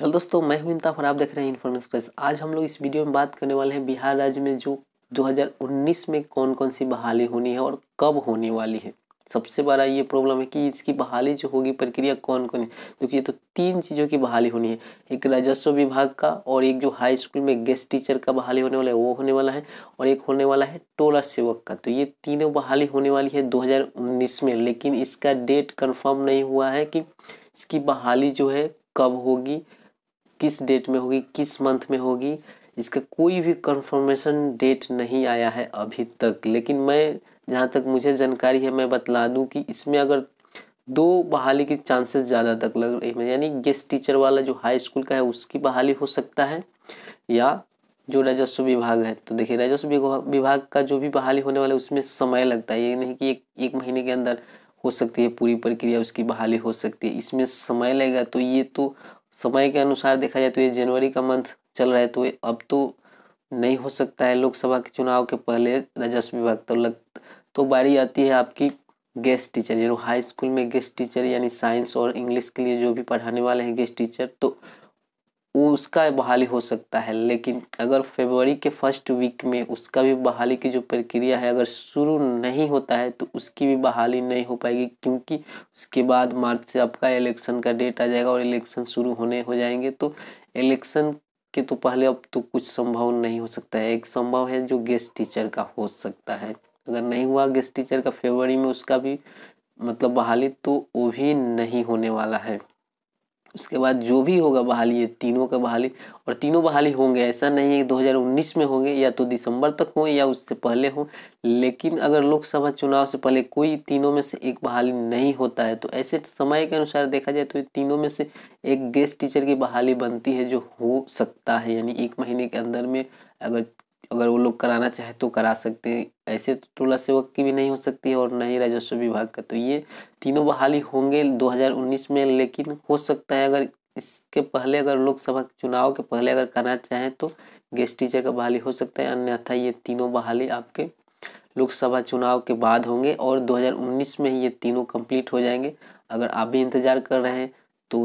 hello दोस्तों मैं हूं इंताफर आप देख रहे हैं इन्फॉर्मेंस प्रेस आज हम लोग इस वीडियो में बात करने वाले हैं बिहार राज्य में जो 2019 में कौन कौन सी बहाली होनी है और कब होने वाली है सबसे बड़ा ये प्रॉब्लम है कि इसकी बहाली जो होगी प्रक्रिया कौन कौन है क्योंकि ये तो तीन चीज़ों की बहाली होनी है एक राजस्व विभाग का और एक जो हाई स्कूल में गेस्ट टीचर का बहाली होने वाला है वो होने वाला है और एक होने वाला है टोला सेवक का तो ये तीनों बहाली होने वाली है दो में लेकिन इसका डेट कन्फर्म नहीं हुआ है कि इसकी बहाली जो है कब होगी किस डेट में होगी किस मंथ में होगी इसका कोई भी कंफर्मेशन डेट नहीं आया है अभी तक लेकिन मैं जहाँ तक मुझे जानकारी है मैं बतला दूँ कि इसमें अगर दो बहाली की चांसेस ज़्यादा तक लग रही है यानी गेस्ट टीचर वाला जो हाई स्कूल का है उसकी बहाली हो सकता है या जो राजस्व विभाग है तो देखिए राजस्व विभाग का जो भी बहाली होने वाला है उसमें समय लगता है ये नहीं कि एक एक महीने के अंदर हो सकती है पूरी प्रक्रिया उसकी बहाली हो सकती है इसमें समय लगेगा तो ये तो समय के अनुसार देखा जाए तो ये जनवरी का मंथ चल रहा है तो अब तो नहीं हो सकता है लोकसभा के चुनाव के पहले राजस्व विभाग तो लग तो बारी आती है आपकी गेस्ट टीचर जो हाई स्कूल में गेस्ट टीचर यानी साइंस और इंग्लिश के लिए जो भी पढ़ाने वाले हैं गेस्ट टीचर तो उसका बहाली हो सकता है लेकिन अगर फरवरी के फर्स्ट वीक में उसका भी बहाली की जो प्रक्रिया है अगर शुरू नहीं होता है तो उसकी भी बहाली नहीं हो पाएगी क्योंकि उसके बाद मार्च से आपका इलेक्शन का डेट आ जाएगा और इलेक्शन शुरू होने हो जाएंगे तो इलेक्शन के तो पहले अब तो कुछ संभव नहीं हो सकता है एक संभव है जो गेस्ट टीचर का हो सकता है अगर नहीं हुआ गेस्ट टीचर का फेवरी में उसका भी मतलब बहाली तो वो भी नहीं होने वाला है उसके बाद जो भी होगा बहाली ये तीनों का बहाली और तीनों बहाली होंगे ऐसा नहीं है कि 2019 में होंगे या तो दिसंबर तक हों या उससे पहले हों लेकिन अगर लोकसभा चुनाव से पहले कोई तीनों में से एक बहाली नहीं होता है तो ऐसे समय के अनुसार देखा जाए तो तीनों में से एक गेस्ट टीचर की बहाली बनती है जो हो सकता है यानी एक महीने के अंदर में अगर अगर वो लोग कराना चाहे तो करा सकते हैं ऐसे तो टोला सेवक की भी नहीं हो सकती और न ही राजस्व विभाग का तो ये तीनों बहाली होंगे 2019 में लेकिन हो सकता है अगर इसके पहले अगर लोकसभा चुनाव के पहले अगर कराना चाहें तो गेस्ट टीचर का बहाली हो सकता है अन्यथा ये तीनों बहाली आपके लोकसभा चुनाव के बाद होंगे और 2019 में ये तीनों कंप्लीट हो जाएंगे अगर आप भी इंतज़ार कर रहे हैं तो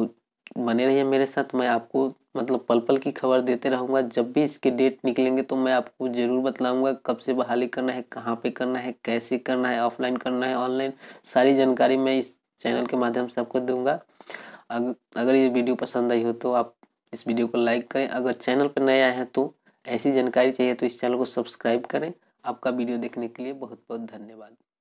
बने रहिए मेरे साथ मैं आपको मतलब पल पल की खबर देते रहूँगा जब भी इसके डेट निकलेंगे तो मैं आपको ज़रूर बतलाऊँगा कब से बहाली करना है कहाँ पे करना है कैसे करना है ऑफलाइन करना है ऑनलाइन सारी जानकारी मैं इस चैनल के माध्यम से आपको दूंगा अग, अगर ये वीडियो पसंद आई हो तो आप इस वीडियो को लाइक करें अगर चैनल पर नए आए हैं तो ऐसी जानकारी चाहिए तो इस चैनल को सब्सक्राइब करें आपका वीडियो देखने के लिए बहुत बहुत धन्यवाद